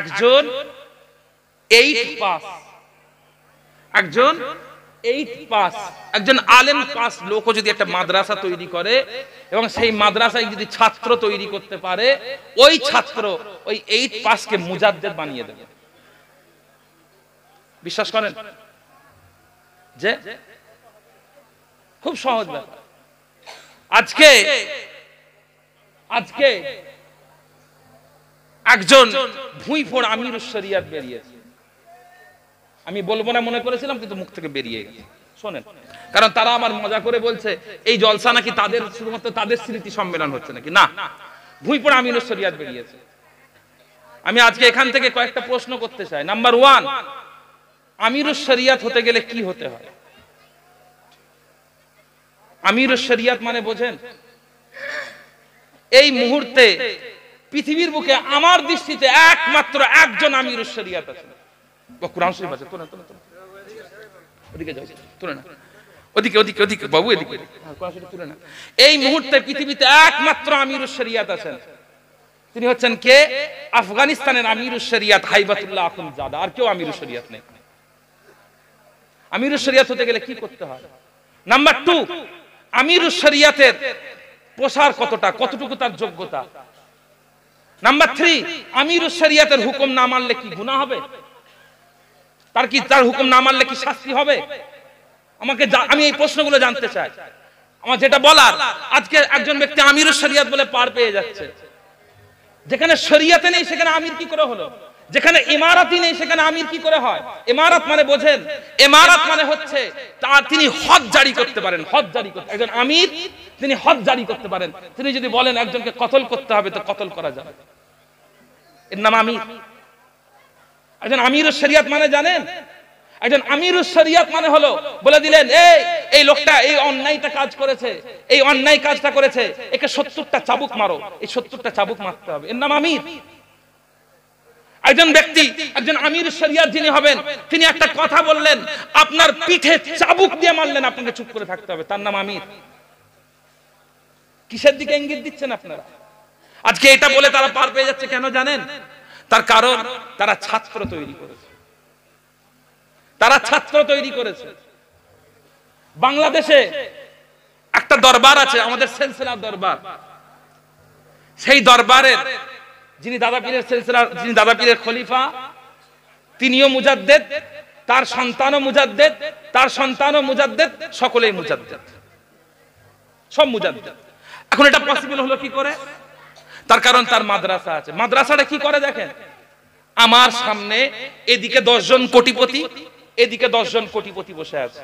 একজন eight pass একজন eight pass একজন আলেম পাস লোক যদি একটা মাদ্রাসা তৈরি করে এবং সেই মাদ্রাসায় যদি ছাত্র তৈরি করতে পারে ওই ছাত্র ওই এইট পাসকে মুজাদ্দেদ বানিয়ে দেবে বিশ্বাস করেন যে খুব সহজ ব্যাপার আজকে আজকে একজন ভুঁই ফোর আমির শরিয়ার বেরিয়েছে আমি বলবো না মনে করেছিলাম কিন্তু মুখ থেকে বেরিয়ে গেছে শোনেন কারণ তারা আমার মজা করে বলছে এই জলসা নাকি তাদের শুধুমাত্র তাদের স্মৃতি সম্মেলন হচ্ছে নাকি না ভুঁই ফোর আমির শরিয়ার বেরিয়েছে আমি আজকে এখান থেকে কয়েকটা প্রশ্ন করতে চাই নাম্বার ওয়ান আমির শরিয়াত হতে গেলে কি হতে হয় আমির শরিয়াত মানে বোঝেন এই মুহূর্তে পৃথিবীর বুকে আমার দৃষ্টিতে একমাত্র একজন আমির শরিয়াত শরীফ আছে তোরা তোরা ওদিকে যাও তোরা না ওদিকে ওদিকে ওদিকে বাবু এদিকে হ্যাঁ, এই মুহূর্তে পৃথিবীতে একমাত্র আমির শরিয়াত আছেন তিনি হচ্ছেন কে আফগানিস্তানের আমির শরিয়াত হাইবাতুল্লাহ জাদা আর কেউ আমির শরিয়াত নেই আমির শরিয়াত হতে গেলে কি করতে হয় নাম্বার টু আমির শরিয়াতের প্রসার কতটা কতটুকু তার যোগ্যতা নাম্বার থ্রি আমির শরিয়াতের হুকুম না মানলে কি গুণা হবে তার কি তার হুকুম না মানলে কি শাস্তি হবে আমাকে আমি এই প্রশ্নগুলো জানতে চাই আমার যেটা বলার আজকে একজন ব্যক্তি আমির শরিয়াত বলে পার পেয়ে যাচ্ছে যেখানে শরিয়াতে নেই সেখানে আমির কি করে হলো যেখানে ইমারতই নেই সেখানে আমির কি করে হয় ইমারত মানে বোঝেন ইমারত মানে হচ্ছে তার তিনি হদ জারি করতে পারেন হদ জারি করতে একজন আমির তিনি হদ জারি করতে পারেন তিনি যদি বলেন একজনকে কতল করতে হবে তো কতল করা যাবে এর নাম আমির একজন আমির শরিয়াত মানে জানেন একজন আমিরুস শরিয়াত মানে হলো বলে দিলেন এই এই লোকটা এই অন্যায়টা কাজ করেছে এই অন্যায় কাজটা করেছে একে সত্তরটা চাবুক মারো এই সত্তরটা চাবুক মারতে হবে এর নাম আমির একজন ব্যক্তি একজন আমির শরিয়ার যিনি হবেন তিনি একটা কথা বললেন আপনার পিঠে চাবুক দিয়ে মারলেন আপনাকে চুপ করে থাকতে হবে তার নাম আমির কিসের দিকে ইঙ্গিত দিচ্ছেন আপনারা আজকে এটা বলে তারা পার পেয়ে যাচ্ছে কেন জানেন তার কারণ তারা ছাত্র তৈরি করেছে তারা ছাত্র তৈরি করেছে বাংলাদেশে একটা দরবার আছে আমাদের সেলসেলার দরবার সেই দরবারের যিনি দাদা পীরের সিলসিলা যিনি দাদা পীরের খলিফা তিনিও মুজাদ্দেদ তার সন্তানও মুজাদ্দেদ তার সন্তানও মুজাদ্দেদ সকলেই মুজাদ্দেদ সব মুজাদ্দেদ এখন এটা পসিবল হলো কি করে তার কারণ তার মাদ্রাসা আছে মাদ্রাসাটা কি করে দেখেন আমার সামনে এদিকে দশজন কোটিপতি এদিকে দশজন কোটিপতি বসে আছে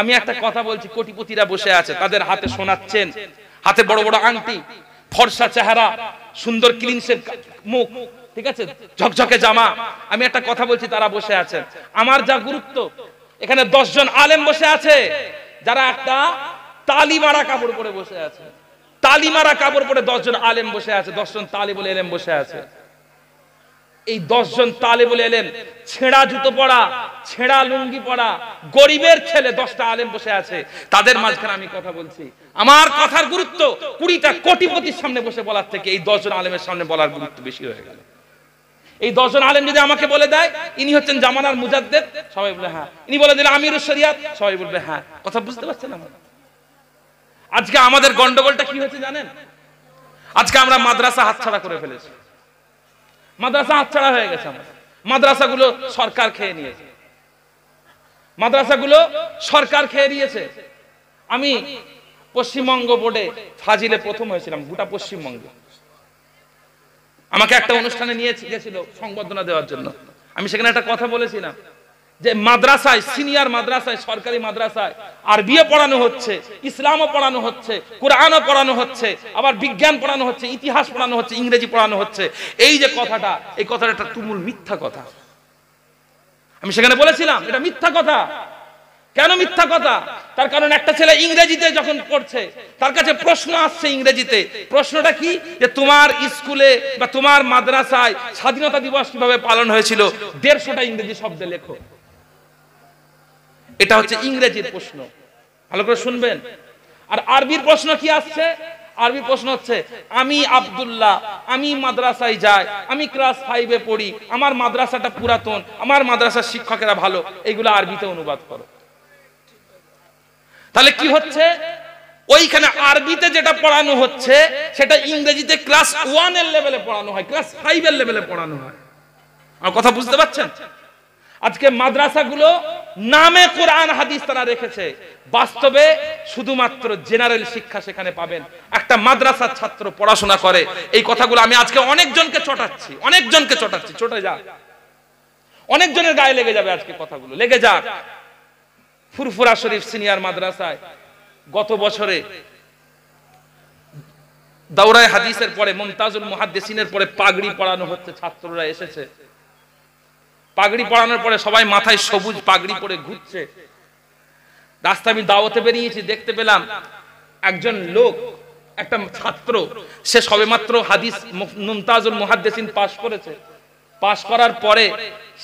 আমি একটা কথা বলছি কোটিপতিরা বসে আছে তাদের হাতে শোনাচ্ছেন হাতে বড় বড় আংটি ফর্সা চেহারা সুন্দর ক্লিনসের মুখ ঠিক আছে ঝকঝকে জামা আমি একটা কথা বলছি তারা বসে আছেন আমার যা গুরুত্ব এখানে জন আলেম বসে আছে যারা একটা তালিমারা কাপড় পরে বসে আছে তালিমারা কাপড় পরে জন আলেম বসে আছে দশজন বলে এলেম বসে আছে এই দশজন তালে বলে এলেন ছেঁড়া জুতো পড়া ছেঁড়া লুঙ্গি পড়া গরিবের ছেলে দশটা আলেম বসে আছে তাদের মাঝখানে আমি কথা বলছি আমার কথার গুরুত্ব কুড়িটা কোটিপতির সামনে বসে বলার থেকে এই দশজন আলেমের সামনে বলার গুরুত্ব বেশি হয়ে গেল এই দশজন আলেম যদি আমাকে বলে দেয় ইনি হচ্ছেন জামানার মুজাদ্দেদ সবাই বলে হ্যাঁ ইনি বলে দিলে আমির শরিয়াত সবাই বলবে হ্যাঁ কথা বুঝতে পারছেন আমার আজকে আমাদের গন্ডগোলটা কি হয়েছে জানেন আজকে আমরা মাদ্রাসা হাতছাড়া করে ফেলেছি মাদ্রাসা হাতছাড়া হয়ে গেছে আমাদের মাদ্রাসাগুলো সরকার খেয়ে নিয়েছে মাদ্রাসাগুলো সরকার খেয়ে নিয়েছে আমি পশ্চিমবঙ্গ বোর্ডে ফাজিলে প্রথম হয়েছিলাম গোটা পশ্চিমবঙ্গে আমাকে একটা অনুষ্ঠানে নিয়ে গেছিল সংবর্ধনা দেওয়ার জন্য আমি সেখানে একটা কথা বলেছিলাম যে মাদ্রাসায় সিনিয়র মাদ্রাসায় সরকারি মাদ্রাসায় আর বিয়ে পড়ানো হচ্ছে ইসলামও পড়ানো হচ্ছে কোরআনও পড়ানো হচ্ছে আবার বিজ্ঞান পড়ানো হচ্ছে ইতিহাস পড়ানো হচ্ছে ইংরেজি পড়ানো হচ্ছে এই যে কথাটা এই কথাটা একটা তুমুল মিথ্যা কথা আমি সেখানে বলেছিলাম এটা মিথ্যা কথা কেন মিথ্যা কথা তার কারণ একটা ছেলে ইংরেজিতে যখন পড়ছে তার কাছে প্রশ্ন আসছে ইংরেজিতে প্রশ্নটা কি যে তোমার স্কুলে বা তোমার মাদ্রাসায় স্বাধীনতা দিবস কিভাবে পালন হয়েছিল দেড়শোটা ইংরেজি শব্দে লেখো এটা হচ্ছে ইংরেজির প্রশ্ন ভালো করে শুনবেন আর আরবির প্রশ্ন কি আসছে আরবি প্রশ্ন হচ্ছে আমি আবদুল্লাহ আমি মাদ্রাসায় যাই আমি ক্লাস ফাইভে পড়ি আমার মাদ্রাসাটা পুরাতন আমার মাদ্রাসার শিক্ষকেরা ভালো এগুলো আরবিতে অনুবাদ করো তাহলে কি হচ্ছে ওইখানে আরবিতে যেটা পড়ানো হচ্ছে সেটা ইংরেজিতে ক্লাস ওয়ান এর লেভেলে পড়ানো হয় ক্লাস ফাইভ এর লেভেলে পড়ানো হয় আমার কথা বুঝতে পারছেন আজকে মাদ্রাসাগুলো নামে কোরআন হাদিস তারা রেখেছে বাস্তবে শুধুমাত্র জেনারেল শিক্ষা সেখানে পাবেন একটা মাদ্রাসার ছাত্র পড়াশোনা করে এই কথাগুলো আমি আজকে অনেকজনকে চটাচ্ছি অনেকজনকে চটাচ্ছি চটে যা অনেকজনের গায়ে লেগে যাবে আজকে কথাগুলো লেগে যাক ফুরফুরা শরীফ সিনিয়র মাদ্রাসায় গত বছরে দাউরায় হাদিসের পরে মমতাজুল মহাদ্দেশিনের পরে পাগড়ি পড়ানো হচ্ছে ছাত্ররা এসেছে পাগড়ি পরানোর পরে সবাই মাথায় সবুজ পাগড়ি পরে ঘুরছে রাস্তা আমি দাওয়াতে বেরিয়েছি দেখতে পেলাম একজন লোক একটা ছাত্র সে সবেমাত্র হাদিস মুমতাজুল মুহাদ্দেসিন পাশ করেছে পাশ করার পরে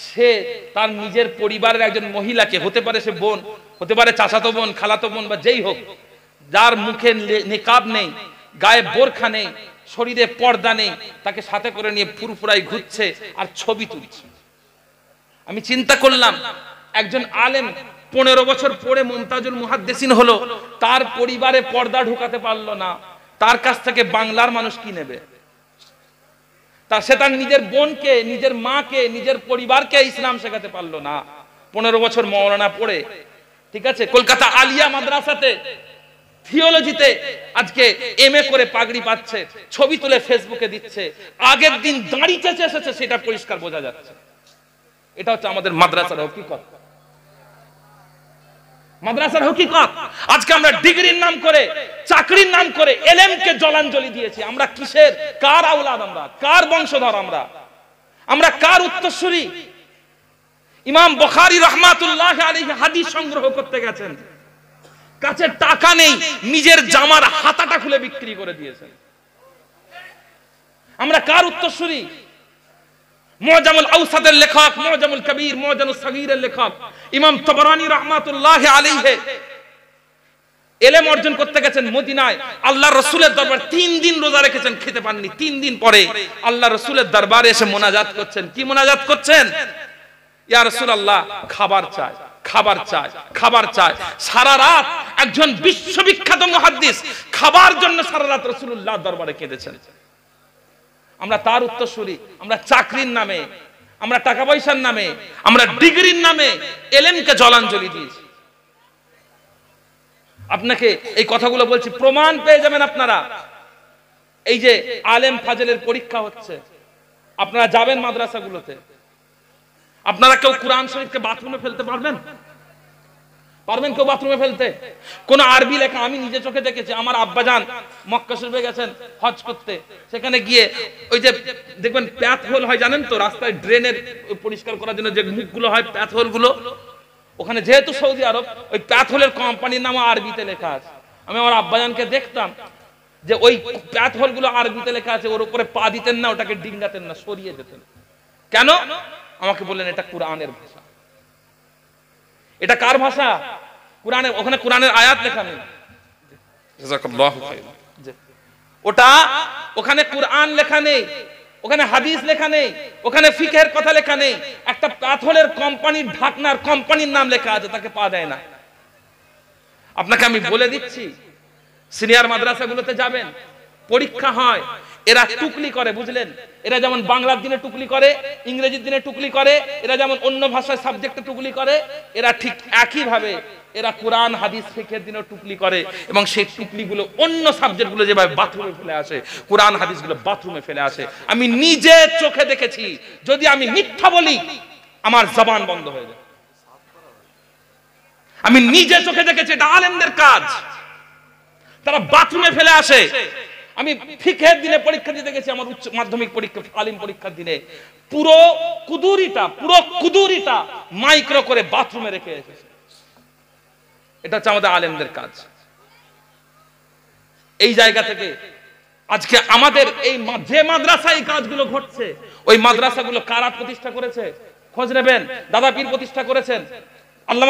সে তার নিজের পরিবারের একজন মহিলাকে হতে পারে সে বোন হতে পারে তো বোন খালাতো বোন বা যেই হোক যার মুখে নেকাব নেই গায়ে বোরখা নেই শরীরে পর্দা নেই তাকে সাথে করে নিয়ে পুরপুরাই ঘুরছে আর ছবি তুলছে আমি চিন্তা করলাম একজন আলেম পনেরো বছর পরে মমতাজুল মুহাদ্দেসিন হলো তার পরিবারে পর্দা ঢুকাতে পারলো না তার কাছ থেকে বাংলার মানুষ কি নেবে তা সে তার নিজের বোনকে নিজের মাকে নিজের পরিবারকে ইসলাম শেখাতে পারলো না পনেরো বছর মৌলানা পড়ে ঠিক আছে কলকাতা আলিয়া মাদ্রাসাতে থিওলজিতে আজকে এম এ করে পাগড়ি পাচ্ছে ছবি তুলে ফেসবুকে দিচ্ছে আগের দিন দাঁড়িয়ে চেঁচে এসেছে সেটা পরিষ্কার বোঝা যাচ্ছে এটা হচ্ছে আমাদের মাদ্রাসার হকিকত মাদ্রাসার হকিকত আজকে আমরা ডিগ্রির নাম করে চাকরির নাম করে এলএম কে জলাঞ্জলি দিয়েছি আমরা কিসের কার আওলাদ আমরা কার বংশধর আমরা আমরা কার উত্তরসূরি ইমাম বখারি রহমাতুল্লাহ আলী হাদিস সংগ্রহ করতে গেছেন কাছে টাকা নেই নিজের জামার হাতাটা খুলে বিক্রি করে দিয়েছেন আমরা কার উত্তরসূরি মোজামুল আউসাদের লেখক মোজামুল কবির মোজামুল সগীরের লেখক ইমাম তবরানি রহমাতুল্লাহ আলাইহি এলেম অর্জন করতে গেছেন মদিনায় আল্লাহ রসুলের দরবার তিন দিন রোজা রেখেছেন খেতে পাননি তিন দিন পরে আল্লাহ রসুলের দরবারে এসে মোনাজাত করছেন কি মোনাজাত করছেন ইয়া রসুল আল্লাহ খাবার চায় খাবার চায় খাবার চায় সারা রাত একজন বিশ্ববিখ্যাত মহাদ্দিস খাবার জন্য সারা রাত রসুল্লাহ দরবারে কেঁদেছেন আমরা তার উত্তরসূরি আমরা চাকরির নামে আমরা টাকা পয়সার নামে আমরা ডিগ্রির নামে কে জলাঞ্জলি দিয়েছি আপনাকে এই কথাগুলো বলছি প্রমাণ পেয়ে যাবেন আপনারা এই যে আলেম ফাজেলের পরীক্ষা হচ্ছে আপনারা যাবেন মাদ্রাসাগুলোতে আপনারা কেউ কোরআন শরীফকে বাথরুমে ফেলতে পারবেন পারবেন কেউ বাথরুমে ফেলতে কোন আরবি লেখা আমি নিজে চোখে দেখেছি আমার আব্বা যান মক্কা শরীফে গেছেন হজ করতে সেখানে গিয়ে ওই যে দেখবেন প্যাথ হোল হয় জানেন তো রাস্তায় ড্রেনের পরিষ্কার করার জন্য যে মুখগুলো হয় প্যাথ হোল গুলো ওখানে যেহেতু সৌদি আরব ওই প্যাথ হোলের কোম্পানির নাম আরবিতে লেখা আছে আমি আমার আব্বা আব্বাজানকে দেখতাম যে ওই প্যাথ হোল গুলো আরবিতে লেখা আছে ওর উপরে পা দিতেন না ওটাকে ডিঙ্গাতেন না সরিয়ে দিতেন কেন আমাকে বললেন এটা কোরআনের ভাষা এটা কার ভাষা কোরআনে ওখানে কোরআনের আয়াত লেখা নেই ওটা ওখানে কোরআন লেখা নেই ওখানে হাদিস লেখা নেই ওখানে ফিকের কথা লেখা নেই একটা পাথরের কোম্পানির ঢাকনার কোম্পানির নাম লেখা আছে তাকে পাওয়া যায় না আপনাকে আমি বলে দিচ্ছি সিনিয়র মাদ্রাসাগুলোতে যাবেন পরীক্ষা হয় এরা টুকলি করে বুঝলেন এরা যেমন বাংলার দিনে টুকলি করে ইংরেজির দিনে টুকলি করে এরা যেমন অন্য ভাষায় সাবজেক্টে টুকলি করে এরা ঠিক একই ভাবে এরা কোরআন হাদিস শেখের দিনে টুকলি করে এবং সেই টুকলিগুলো অন্য সাবজেক্টগুলো যেভাবে বাথরুমে ফেলে আসে কোরআন হাদিসগুলো বাথরুমে ফেলে আসে আমি নিজে চোখে দেখেছি যদি আমি মিথ্যা বলি আমার জবান বন্ধ হয়ে যায় আমি নিজে চোখে দেখেছি এটা আলেমদের কাজ তারা বাথরুমে ফেলে আসে আমি ফিকের দিনে পরীক্ষা দিতে গেছি আমার উচ্চ মাধ্যমিক পরীক্ষা আলিম পরীক্ষার দিনে পুরো কুদুরিটা পুরো কুদুরিটা মাইক্রো করে বাথরুমে রেখে এসেছে এটা হচ্ছে আমাদের আলেমদের কাজ এই জায়গা থেকে আজকে আমাদের এই যে মাদ্রাসায় কাজগুলো ঘটছে ওই মাদ্রাসাগুলো কারা প্রতিষ্ঠা করেছে খোঁজ নেবেন দাদা পীর প্রতিষ্ঠা করেছেন আল্লাহ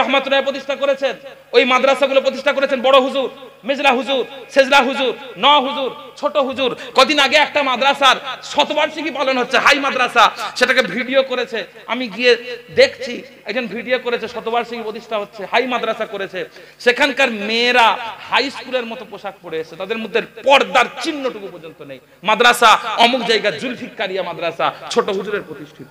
রহমাত প্রতিষ্ঠা করেছেন ওই মাদ্রাসাগুলো প্রতিষ্ঠা করেছেন বড় হুজুর মেজলা হুজুর সেজলা হুজুর ন হুজুর ছোট হুজুর কদিন আগে একটা মাদ্রাসার শতবার্ষিকী পালন হচ্ছে হাই মাদ্রাসা সেটাকে ভিডিও করেছে আমি গিয়ে দেখছি একজন ভিডিও করেছে শতবার্ষিকী প্রতিষ্ঠা হচ্ছে হাই মাদ্রাসা করেছে সেখানকার মেয়েরা হাই স্কুলের মতো পোশাক পরে এসে তাদের মধ্যে পর্দার চিহ্নটুকু পর্যন্ত নেই মাদ্রাসা অমুক জায়গা জুলফিকারিয়া মাদ্রাসা ছোট হুজুরের প্রতিষ্ঠিত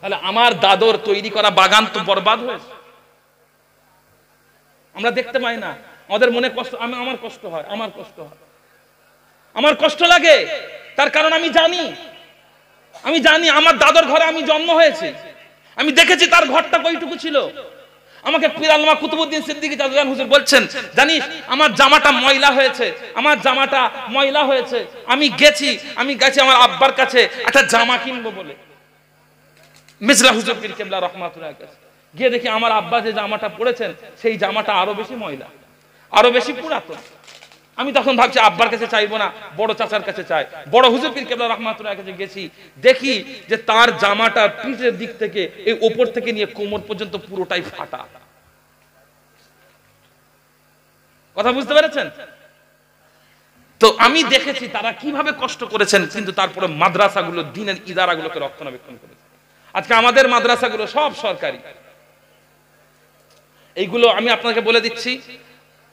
তাহলে আমার দাদর তৈরি করা বাগান তো বরবাদ হয়েছে আমরা দেখতে পাই না আমাদের মনে কষ্ট আমি আমার কষ্ট হয় আমার কষ্ট হয় আমার কষ্ট লাগে তার কারণ আমি জানি আমি জানি আমার দাদর ঘরে আমি জন্ম হয়েছে আমি দেখেছি তার ঘরটা কইটুকু ছিল আমাকে পিরালমা কুতুবুদ্দিন সিদ্দিকি চাদুজান হুজুর বলছেন জানিস আমার জামাটা ময়লা হয়েছে আমার জামাটা ময়লা হয়েছে আমি গেছি আমি গেছি আমার আব্বার কাছে একটা জামা কিনবো বলে মিজলা হুজুর পীর কেবলা রহমাতুল্লাহ কাছে গিয়ে দেখি আমার আব্বা যে জামাটা পড়েছেন সেই জামাটা আরো বেশি ময়লা আরো বেশি পুরাতন আমি তখন ভাবছি আব্বার কাছে চাইবো না বড় চাচার কাছে চাই বড় হুজুর পীর কেবলা রহমাতুল্লাহ কাছে গেছি দেখি যে তার জামাটা পিঠের দিক থেকে এই ওপর থেকে নিয়ে কোমর পর্যন্ত পুরোটাই ফাটা কথা বুঝতে পেরেছেন তো আমি দেখেছি তারা কিভাবে কষ্ট করেছেন কিন্তু তারপরে মাদ্রাসাগুলো দিনের ইদারাগুলোকে রক্ষণাবেক্ষণ করেছে আজকে আমাদের মাদ্রাসাগুলো সব সরকারি এইগুলো আমি আপনাকে বলে দিচ্ছি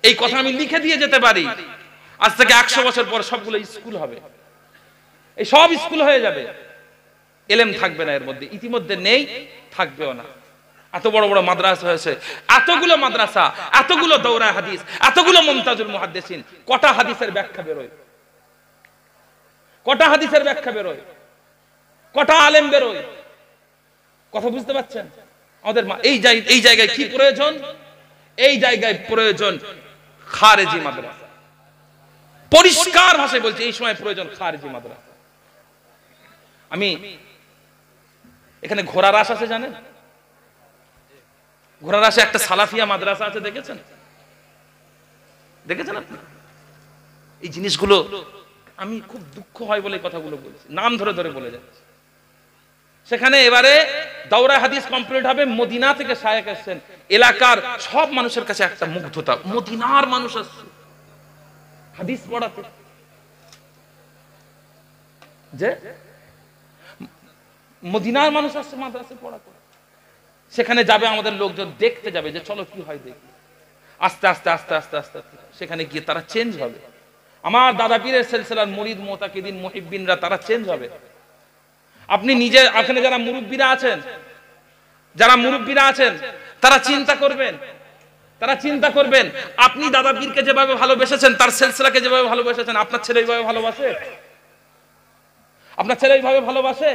এই কথা আমি লিখে দিয়ে যেতে পারি আজ থেকে একশো বছর পর সবগুলো স্কুল হবে এই সব স্কুল হয়ে যাবে এলেম থাকবে না এর মধ্যে ইতিমধ্যে নেই থাকবেও না এত বড় বড় মাদ্রাসা হয়েছে এতগুলো মাদ্রাসা এতগুলো দৌরা হাদিস এতগুলো মমতাজুল মহাদ্দেশিন কটা হাদিসের ব্যাখ্যা বেরোয় কটা হাদিসের ব্যাখ্যা বেরোয় কটা আলেম বেরোয় কথা বুঝতে পারছেন আমাদের এই এই জায়গায় কি প্রয়োজন এই জায়গায় প্রয়োজন খারেজি মাদ্রাসা পরিষ্কার ভাষায় বলছে এই সময় প্রয়োজন খারেজি মাদ্রাসা আমি এখানে ঘোড়া রাস আছে জানেন ঘোড়া রাসে একটা সালাফিয়া মাদ্রাসা আছে দেখেছেন দেখেছেন আপনি এই জিনিসগুলো আমি খুব দুঃখ হয় বলে কথাগুলো বলছি নাম ধরে ধরে বলে যাচ্ছি সেখানে এবারে দাউরা হাদিস কমপ্লিট হবে মদিনা থেকে শায়েক আসছেন এলাকার সব মানুষের কাছে একটা মুগ্ধতা মদিনার মানুষ আসছে হাদিস পড়াতে যে মদিনার মানুষ আসছে মাদ্রাসে পড়াতে সেখানে যাবে আমাদের লোকজন দেখতে যাবে যে চলো কি হয় দেখি আস্তে আস্তে আস্তে আস্তে আস্তে আস্তে সেখানে গিয়ে তারা চেঞ্জ হবে আমার দাদা পীরের সেলসেলার মরিদ মোতাকিদিন মহিবিনরা তারা চেঞ্জ হবে আপনি নিজে এখানে যারা মুরব্বীরা আছেন যারা মুরব্বীরা আছেন তারা চিন্তা করবেন তারা চিন্তা করবেন আপনি দাদা বীরকে যেভাবে ভালোবেসেছেন তার সেলসেলাকে যেভাবে ভালোবেসেছেন আপনার ছেলে এইভাবে ভালোবাসে আপনার ছেলে এইভাবে ভালোবাসে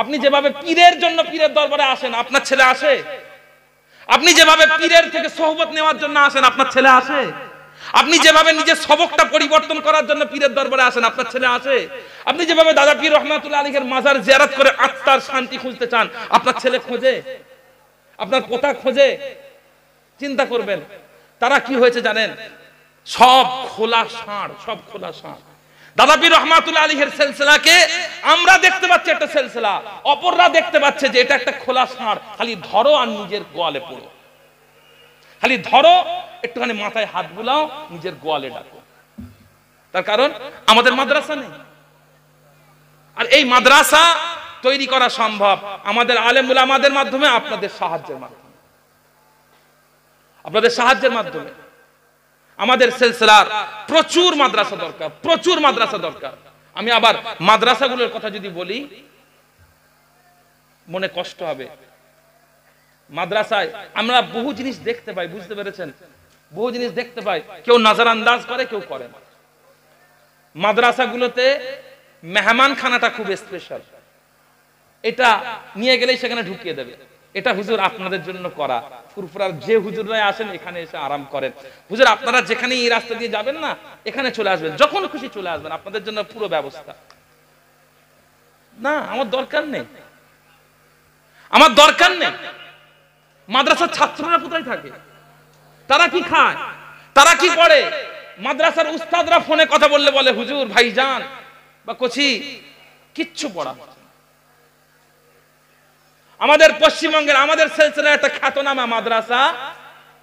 আপনি যেভাবে পীরের জন্য পীরের দরবারে আসেন আপনার ছেলে আসে আপনি যেভাবে পীরের থেকে সহবত নেওয়ার জন্য আসেন আপনার ছেলে আসে আপনি যেভাবে নিজের সবকটা পরিবর্তন করার জন্য পীরের দরবারে আসেন আপনার ছেলে আছে আপনি যেভাবে দাদা পীর রহমাতুল্লাহ আলীর মাজার জিয়ারাত করে আত্মার শান্তি খুঁজতে চান আপনার ছেলে খোঁজে আপনার কোথা খোঁজে চিন্তা করবেন তারা কি হয়েছে জানেন সব খোলা ষাঁড় সব খোলা ষাঁড় পীর রহমাতুল্লাহ আলীহের সেলসেলাকে আমরা দেখতে পাচ্ছি একটা সেলসিলা অপররা দেখতে পাচ্ছে যে এটা একটা খোলা ষাঁড় খালি ধরো আর নিজের গোয়ালে পড়ো খালি ধরো একটুখানি মাথায় হাত বুলাও নিজের গোয়ালে ডাকো তার কারণ আমাদের মাদ্রাসা নেই আর এই মাদ্রাসা তৈরি করা সম্ভব আমাদের আলেমুল আমাদের মাধ্যমে আপনাদের সাহায্যের মাধ্যমে আপনাদের সাহায্যের মাধ্যমে আমাদের সিলসিলার প্রচুর মাদ্রাসা দরকার প্রচুর মাদ্রাসা দরকার আমি আবার মাদ্রাসাগুলোর কথা যদি বলি মনে কষ্ট হবে মাদ্রাসায় আমরা বহু জিনিস দেখতে পাই বুঝতে পেরেছেন বহু জিনিস দেখতে পাই কেউ নজর আন্দাজ করে কেউ করে না মাদ্রাসাগুলোতে মেহমান খানাটা খুব স্পেশাল এটা নিয়ে গেলেই সেখানে ঢুকিয়ে দেবে এটা হুজুর আপনাদের জন্য করা ফুরফুরার যে হুজুররাই আসেন এখানে এসে আরাম করেন হুজুর আপনারা যেখানে এই রাস্তা দিয়ে যাবেন না এখানে চলে আসবেন যখন খুশি চলে আসবেন আপনাদের জন্য পুরো ব্যবস্থা না আমার দরকার নেই আমার দরকার নেই মাদ্রাসার ছাত্ররা কোথায় থাকে তারা কি খায় তারা কি করে মাদ্রাসার উস্তাদরা ফোনে কথা বললে বলে হুজুর ভাই যান বা কচি কিচ্ছু পড়া আমাদের পশ্চিমবঙ্গের আমাদের সিলসিলা একটা খ্যাতনামা মাদ্রাসা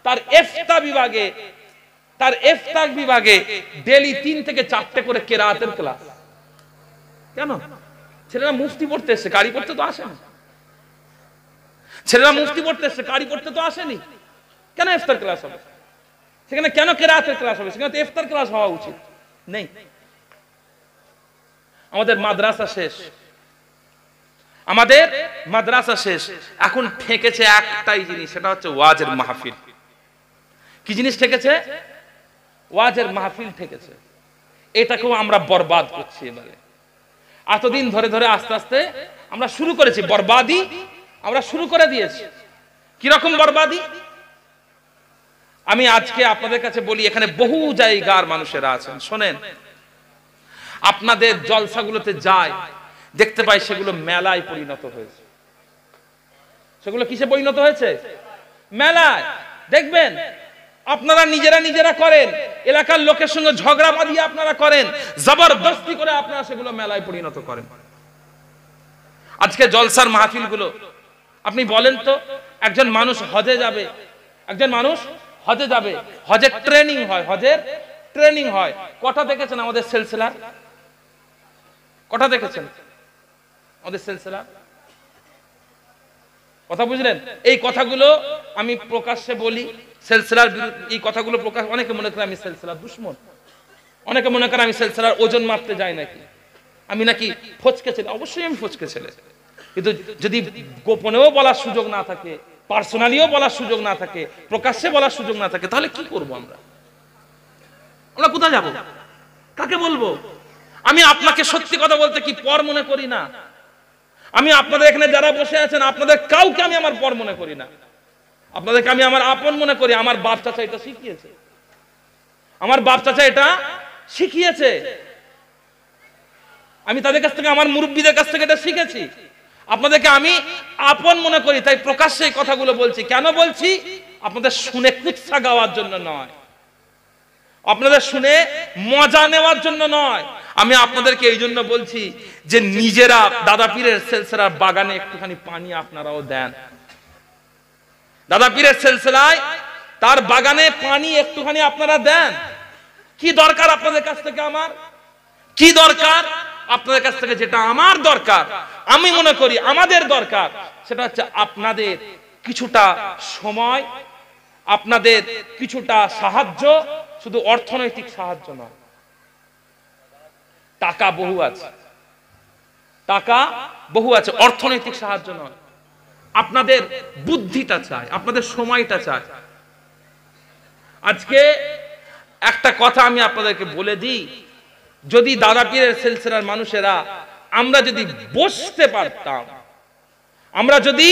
তার এফতা বিভাগে তার এফতা বিভাগে ডেলি তিন থেকে চারটে করে কেরাতের ক্লাস কেন ছেলেরা মুফতি পড়তে এসছে গাড়ি পড়তে তো আসে না ছেলেরা মুফতি পড়তে এসছে কারি পড়তে তো আসেনি কেন ইফতার ক্লাস হবে সেখানে কেন কেরাতের ক্লাস হবে সেখানে তো ইফতার ক্লাস হওয়া উচিত নেই আমাদের মাদ্রাসা শেষ আমাদের মাদ্রাসা শেষ এখন ঠেকেছে একটাই জিনিস সেটা হচ্ছে ওয়াজের মাহফিল কি জিনিস ঠেকেছে ওয়াজের মাহফিল ঠেকেছে এটাকেও আমরা বরবাদ করছি এবারে এতদিন ধরে ধরে আস্তে আস্তে আমরা শুরু করেছি বরবাদই আমরা শুরু করে দিয়েছি কিরকম বরবাদি আমি আজকে আপনাদের কাছে বলি এখানে বহু জায়গার মানুষেরা আছেন শোনেন আপনাদের জলসাগুলোতে যায় দেখতে পাই সেগুলো মেলায় পরিণত হয়েছে সেগুলো কিসে পরিণত হয়েছে মেলায় দেখবেন আপনারা নিজেরা নিজেরা করেন এলাকার লোকের সঙ্গে ঝগড়া বাঁধিয়ে আপনারা করেন জবরদস্তি করে আপনারা সেগুলো মেলায় পরিণত করেন আজকে জলসার মাহফিল গুলো আপনি বলেন তো একজন মানুষ হজে যাবে একজন মানুষ হজে যাবে হজের ট্রেনিং হয় হজের ট্রেনিং হয় কটা দেখেছেন আমাদের সেলসেলার কটা দেখেছেন আমাদের সেলসেলার কথা বুঝলেন এই কথাগুলো আমি প্রকাশ্যে বলি সেলসেলার এই কথাগুলো প্রকাশ অনেকে মনে করে আমি সেলসেলার দুশ্মন অনেকে মনে করে আমি সেলসেলার ওজন মারতে যাই নাকি আমি নাকি ফচকে ছেলে অবশ্যই আমি ফচকে ছেলে কিন্তু যদি গোপনেও বলার সুযোগ না থাকে পার্সোনালিও বলার সুযোগ না থাকে প্রকাশ্যে বলার সুযোগ না থাকে তাহলে কি করব আমরা আমরা কোথায় যাব কাকে বলবো আমি আপনাকে সত্যি কথা বলতে কি পর মনে করি না আমি আপনাদের এখানে যারা বসে আছেন আপনাদের কাউকে আমি আমার পর মনে করি না আপনাদেরকে আমি আমার আপন মনে করি আমার বাপ চাচা এটা শিখিয়েছে আমার বাপ চাচা এটা শিখিয়েছে আমি তাদের কাছ থেকে আমার মুরব্বীদের কাছ থেকে এটা শিখেছি আপনাদেরকে আমি আপন মনে করি তাই প্রকাশ্যে এই কথাগুলো বলছি কেন বলছি আপনাদের শুনে কুৎসা গাওয়ার জন্য নয় আপনাদের শুনে মজা নেওয়ার জন্য নয় আমি আপনাদেরকে এই জন্য বলছি যে নিজেরা দাদা পীরের সেলসেলার বাগানে একটুখানি পানি আপনারাও দেন দাদা পীরের সেলসেলায় তার বাগানে পানি একটুখানি আপনারা দেন কি দরকার আপনাদের কাছ থেকে আমার কি দরকার আপনাদের কাছ থেকে যেটা আমার দরকার আমি মনে করি আমাদের দরকার সেটা হচ্ছে আপনাদের কিছুটা সময় আপনাদের কিছুটা সাহায্য শুধু অর্থনৈতিক সাহায্য নয় টাকা বহু আছে টাকা বহু আছে অর্থনৈতিক সাহায্য নয় আপনাদের বুদ্ধিটা চাই আপনাদের সময়টা চাই আজকে একটা কথা আমি আপনাদেরকে বলে দিই যদি দাদা পীরের সিলসিলার মানুষেরা আমরা যদি বসতে পারতাম আমরা যদি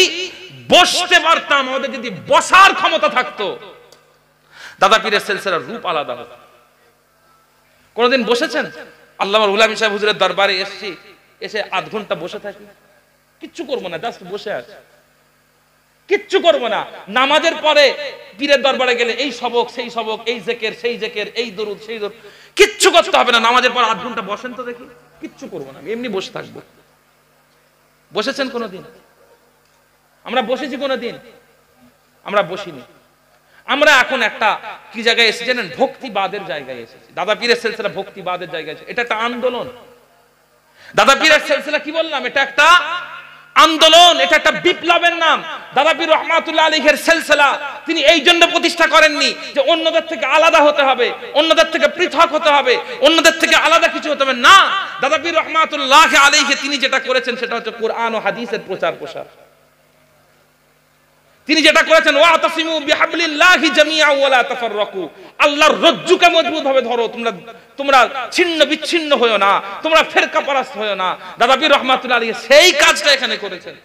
বসতে পারতাম আমাদের যদি বসার ক্ষমতা থাকতো দাদা পীরের সিলসিলার রূপ আলাদা হতো কোনদিন বসেছেন আল্লাহ উলাম সাহেব হুজুরের দরবারে এসছি এসে আধ ঘন্টা বসে থাকি কিচ্ছু করবো না জাস্ট বসে আছে কিচ্ছু করবো না নামাজের পরে পীরের দরবারে গেলে এই সবক সেই সবক এই জেকের সেই জেকের এই দরুদ সেই দরুদ কিচ্ছু করতে হবে না নামাজের পর আধ ঘন্টা বসেন তো দেখি কিচ্ছু করবো না এমনি বসে থাকবো বসেছেন কোনোদিন আমরা বসেছি কোনোদিন আমরা বসিনি আমরা এখন একটা কি জায়গায় এসে জানেন ভক্তিবাদের জায়গায় এসেছি দাদা পীরের সিলসিলা ভক্তিবাদের জায়গায় এসেছে এটা একটা আন্দোলন দাদা পীরের সিলসিলা কি বললাম এটা একটা আন্দোলন এটা একটা বিপ্লবের নাম দাদাবি রহমাতুল্লাহ আলীহের সেলসেলা তিনি এই জন্য প্রতিষ্ঠা করেননি যে অন্যদের থেকে আলাদা হতে হবে অন্যদের থেকে পৃথক হতে হবে অন্যদের থেকে আলাদা কিছু হতে হবে না দাদাবি রহমাতুল্লাহ আলীকে তিনি যেটা করেছেন সেটা হচ্ছে কোরআন ও হাদিসের প্রচার প্রসার তিনি যেটা করেছেন আল্লাহর রজ্জুকে মজবুত ভাবে ধরো তোমরা তোমরা ছিন্ন বিচ্ছিন্ন হয়েও না তোমরা ফেরকা পরাস্ত হয়েও না দাদা পীর রহমাতুল্লাহ আলী সেই কাজটা এখানে করেছেন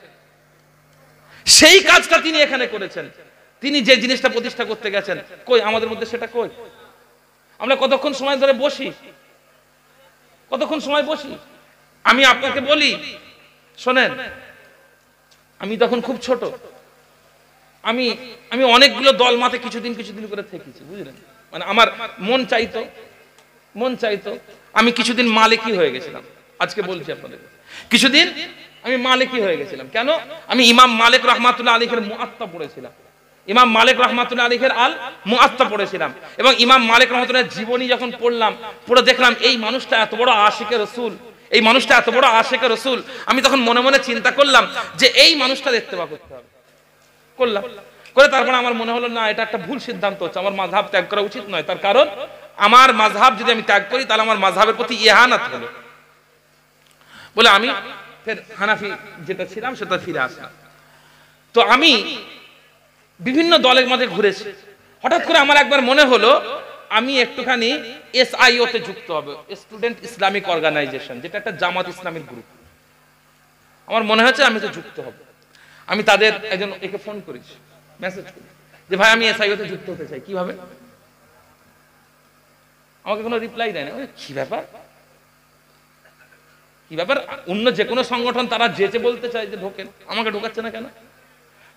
সেই কাজটা তিনি এখানে করেছেন তিনি যে জিনিসটা প্রতিষ্ঠা করতে গেছেন কই আমাদের মধ্যে সেটা কই আমরা কতক্ষণ সময় ধরে বসি কতক্ষণ সময় বসি আমি আপনাকে বলি শোনেন আমি তখন খুব ছোট আমি আমি অনেকগুলো দল মাতে কিছুদিন কিছুদিন করে থেকেছি বুঝলেন মানে আমার মন চাইতো মন চাইতো আমি কিছুদিন মালিকই হয়ে গেছিলাম আজকে বলছি আপনাদের কিছুদিন আমি মালিকই হয়ে গেছিলাম কেন আমি ইমাম মালিক রহমাতুল্লাহ আলিখের মুআত্তা পড়েছিলাম ইমাম মালিক রহমাতুল্লাহ আলিখের আল মুআত্তা পড়েছিলাম এবং ইমাম মালিক রহমাতুল্লাহ জীবনী যখন পড়লাম পড়ে দেখলাম এই মানুষটা এত বড় আশিকের রসুল এই মানুষটা এত বড় আশেকের রসুল আমি তখন মনে মনে চিন্তা করলাম যে এই মানুষটা দেখতে পাবো করতে হবে করলাম করে তারপরে আমার মনে হলো না এটা একটা ভুল সিদ্ধান্ত হচ্ছে আমার মাঝহাব ত্যাগ করা উচিত নয় তার কারণ আমার মাঝহাব যদি আমি ত্যাগ করি তাহলে আমার মাঝহাবের প্রতি ইহানাত হলো বলে আমি ফের হানাফি যেটা ছিলাম সেটা ফিরে আসলাম তো আমি বিভিন্ন দলের মাঝে ঘুরেছি হঠাৎ করে আমার একবার মনে হলো আমি একটুখানি আই তে যুক্ত হবে স্টুডেন্ট ইসলামিক অর্গানাইজেশন যেটা একটা জামাত ইসলামিক গ্রুপ আমার মনে হচ্ছে আমি তো যুক্ত হব আমি তাদের একজন একে ফোন করেছি মেসেজ করি যে ভাই আমি এসআইওতে যুক্ত হতে চাই কিভাবে আমাকে কোনো রিপ্লাই দেয় না কি ব্যাপার কি ব্যাপার অন্য যে কোনো সংগঠন তারা যেচে বলতে চায় যে ঢোকেন আমাকে ঢোকাচ্ছে না কেন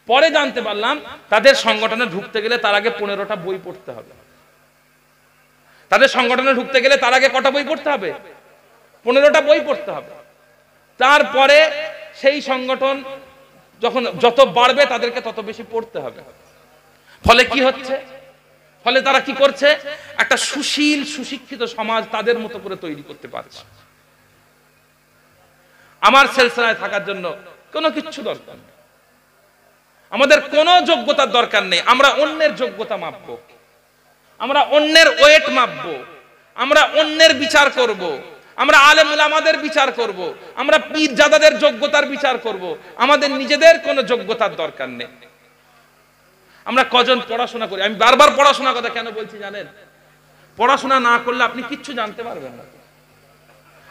পরে জানতে পারলাম তাদের সংগঠনে ঢুকতে গেলে তার আগে পনেরোটা বই পড়তে হবে তাদের সংগঠনে ঢুকতে গেলে তার আগে কটা বই পড়তে হবে পনেরোটা বই পড়তে হবে তারপরে সেই সংগঠন যখন যত বাড়বে তাদেরকে তত বেশি পড়তে হবে ফলে কি হচ্ছে ফলে তারা কি করছে একটা সুশীল সুশিক্ষিত সমাজ তাদের মতো করে তৈরি করতে পারছে আমার সেলসেলায় থাকার জন্য কোনো কিচ্ছু দরকার নেই আমাদের কোনো যোগ্যতার দরকার নেই আমরা অন্যের যোগ্যতা মাপবো আমরা অন্যের ওয়েট মাপবো আমরা অন্যের বিচার করবো আমরা আলেম আমাদের বিচার করব। আমরা পীর জাদাদের যোগ্যতার বিচার করব। আমাদের নিজেদের কোনো যোগ্যতার দরকার নেই আমরা কজন পড়াশোনা করি আমি বারবার পড়াশোনা কথা কেন বলছি জানেন পড়াশোনা না করলে আপনি কিচ্ছু জানতে পারবেন না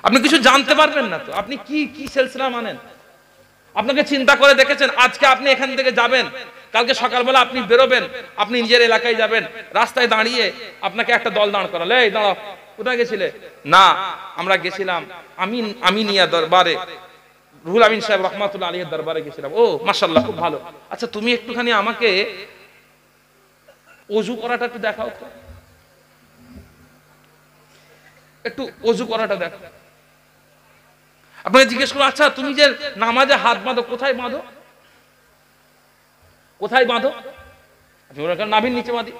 আপনি কিছু জানতে পারবেন না তো আপনি কি কি সেলসিলা মানেন আপনাকে চিন্তা করে দেখেছেন আজকে আপনি এখান থেকে যাবেন কালকে সকালবেলা আপনি বেরোবেন আপনি নিজের এলাকায় যাবেন রাস্তায় দাঁড়িয়ে আপনাকে একটা দল দাঁড় করালে এই দাঁড়াও কোথায় গেছিলে না আমরা গেছিলাম আমিন আমিনিয়া দরবারে রুহুল আমিন সাহেব রহমাতুল্লাহ আলিয়ার দরবারে গেছিলাম ও মাসাল্লাহ খুব ভালো আচ্ছা তুমি একটুখানি আমাকে অজু করাটা একটু দেখাও তো একটু অজু করাটা দেখো আপনাকে জিজ্ঞেস করো আচ্ছা তুমি যে নামাজে হাত বাঁধো কোথায় বাঁধো কোথায় বাঁধো আমি ওরা নাভির নিচে বাঁধি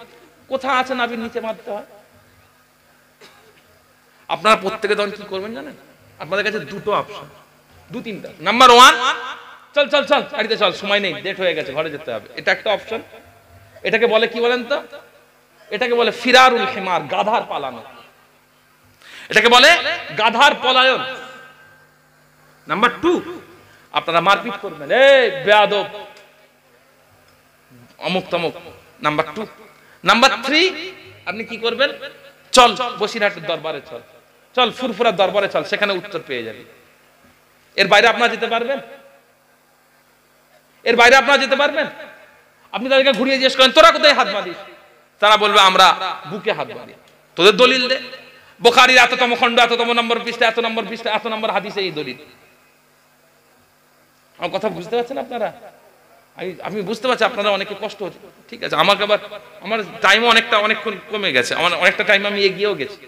কোথায় আছে নাভির নিচে বাঁধতে হয় আপনারা প্রত্যেকে তখন কি করবেন জানেন আপনাদের কাছে দুটো অপশন দু তিনটা নাম্বার ওয়ান চল চল চল গাড়িতে চল সময় নেই লেট হয়ে গেছে ঘরে যেতে হবে এটা একটা অপশন এটাকে বলে কি বলেন তো এটাকে বলে ফিরারুল হেমার গাধার পালানো এটাকে বলে গাধার পলায়ন নাম্বার টু আপনারা মারপিট করবেন এ বেয়াদব অমুক তমুক নাম্বার টু নাম্বার থ্রি আপনি কি করবেন চল বসিরহাটের দরবারে চল চল ফুরফুরার দরবারে চল সেখানে উত্তর পেয়ে যাবি এর বাইরে আপনারা যেতে পারবেন এর বাইরে আপনারা যেতে পারবেন আপনি তাদেরকে ঘুরিয়ে জিজ্ঞেস করেন তোরা কোথায় হাত বাঁধিস তারা বলবে আমরা বুকে হাত বাঁধি তোদের দলিল দে বোখারির এততম খণ্ড এততম নম্বর পৃষ্ঠা এত নম্বর পৃষ্ঠা এত নম্বর হাদিসে এই দলিল আমার কথা বুঝতে পারছেন আপনারা আমি আমি বুঝতে পারছি আপনারা অনেকে কষ্ট হচ্ছে ঠিক আছে আমাকে আবার আমার টাইমও অনেকটা অনেকক্ষণ কমে গেছে আমার অনেকটা টাইম আমি এগিয়েও গেছি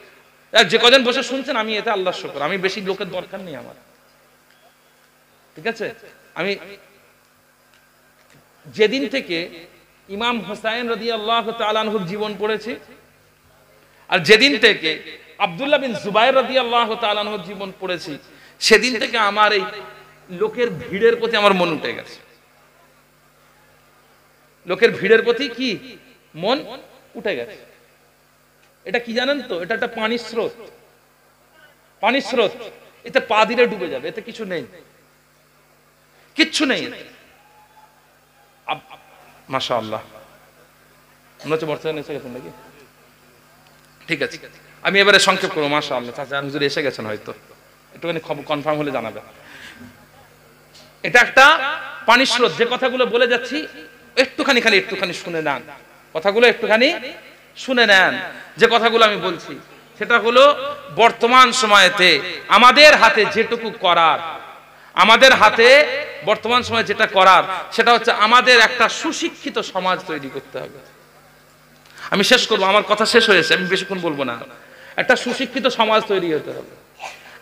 যে কজন বসে শুনছেন আমি এতে আল্লাহ শকর আমি বেশি লোকের দরকার নেই আমার ঠিক আছে আমি যেদিন থেকে ইমাম হোসাইন রদি আল্লাহ তালানহুর জীবন পড়েছি আর যেদিন থেকে আবদুল্লাহ বিন জুবাই রদি আল্লাহ তালানহুর জীবন পড়েছি সেদিন থেকে আমার এই লোকের ভিড়ের প্রতি আমার মন উঠে গেছে লোকের ভিড়ের প্রতি কি মন উঠে গেছে এটা কি জানেন তো এটা একটা পানির স্রোত পানির স্রোত এতে পা দিলে ডুবে যাবে এতে কিছু নেই কিচ্ছু নেই মাসা আল্লাহ মনে হচ্ছে বর্তমানে এসে গেছেন নাকি ঠিক আছে আমি এবারে সংক্ষেপ করবো মাসা আল্লাহ চাচা এসে গেছেন হয়তো একটুখানি কনফার্ম হলে জানাবে এটা একটা পানির স্রোত যে কথাগুলো বলে যাচ্ছি একটুখানি খালি একটুখানি শুনে নেন কথাগুলো একটুখানি শুনে নেন যে কথাগুলো আমি বলছি সেটা হলো বর্তমান সময়েতে আমাদের হাতে যেটুকু করার আমাদের হাতে বর্তমান সময়ে যেটা করার সেটা হচ্ছে আমাদের একটা সুশিক্ষিত সমাজ তৈরি করতে হবে আমি শেষ করবো আমার কথা শেষ হয়েছে আমি বেশিক্ষণ বলবো না একটা সুশিক্ষিত সমাজ তৈরি হতে হবে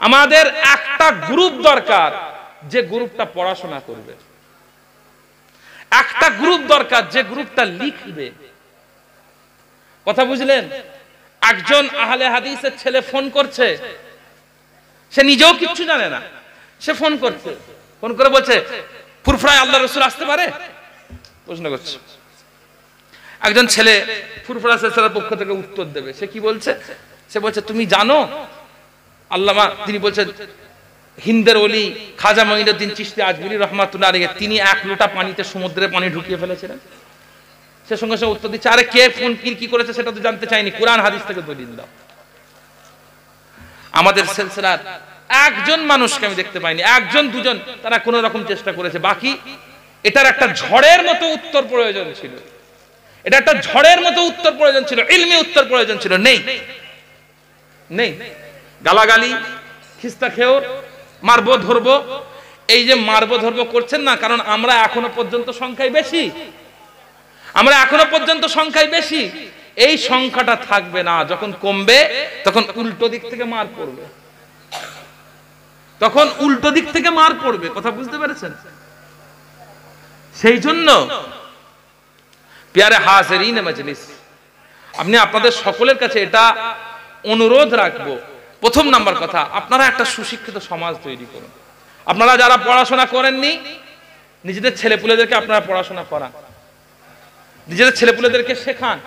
আমাদের একটা গ্রুপ দরকার যে গ্রুপটা পড়াশোনা করবে একটা গ্রুপ দরকার যে গ্রুপটা লিখবে কথা বুঝলেন একজন আহলে হাদিসের ছেলে ফোন করছে সে নিজেও কিছু জানে না সে ফোন করছে ফোন করে বলছে ফুরফুরায় আল্লাহ রসুল আসতে পারে প্রশ্ন করছে একজন ছেলে ফুরফুরা সেসার পক্ষ থেকে উত্তর দেবে সে কি বলছে সে বলছে তুমি জানো আল্লামা তিনি বলছেন হিন্দের অলি খাজা মঈনুদ্দিন চিস্তি আজমিরি রহমাতুল্লাহ তিনি এক লোটা পানিতে সমুদ্রে পানি ঢুকিয়ে ফেলেছিলেন সে সঙ্গে সঙ্গে উত্তর দিচ্ছে আরে কে কোন পীর কি করেছে সেটা তো জানতে চাইনি কোরআন হাদিস থেকে দলিল দাও আমাদের সিলসিলার একজন মানুষকে আমি দেখতে পাইনি একজন দুজন তারা কোন রকম চেষ্টা করেছে বাকি এটার একটা ঝড়ের মতো উত্তর প্রয়োজন ছিল এটা একটা ঝড়ের মতো উত্তর প্রয়োজন ছিল ইলমি উত্তর প্রয়োজন ছিল নেই নেই গালাগালি খিস্তা খেও মারবো ধরবো এই যে মারবো ধরবো করছেন না কারণ আমরা এখনো পর্যন্ত সংখ্যায় বেশি আমরা এখনো পর্যন্ত সংখ্যায় বেশি এই সংখ্যাটা থাকবে না যখন কমবে তখন উল্টো দিক থেকে মার পড়বে তখন উল্টো দিক থেকে মার পড়বে কথা বুঝতে পেরেছেন সেই জন্য পেয়ারে নেমে মজলিস আপনি আপনাদের সকলের কাছে এটা অনুরোধ রাখবো প্রথম নাম্বার কথা আপনারা একটা সুশিক্ষিত সমাজ তৈরি করুন আপনারা যারা পড়াশোনা করেননি নিজেদের ছেলেপুলেদেরকে আপনারা পড়াশোনা করান নিজেদের ছেলেপুলেদেরকে শেখান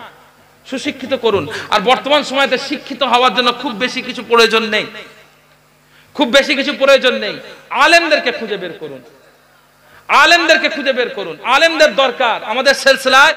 সুশিক্ষিত করুন আর বর্তমান সময়তে শিক্ষিত হওয়ার জন্য খুব বেশি কিছু প্রয়োজন নেই খুব বেশি কিছু প্রয়োজন নেই আলেমদেরকে খুঁজে বের করুন আলেমদেরকে খুঁজে বের করুন আলেমদের দরকার আমাদের সিলসিলায়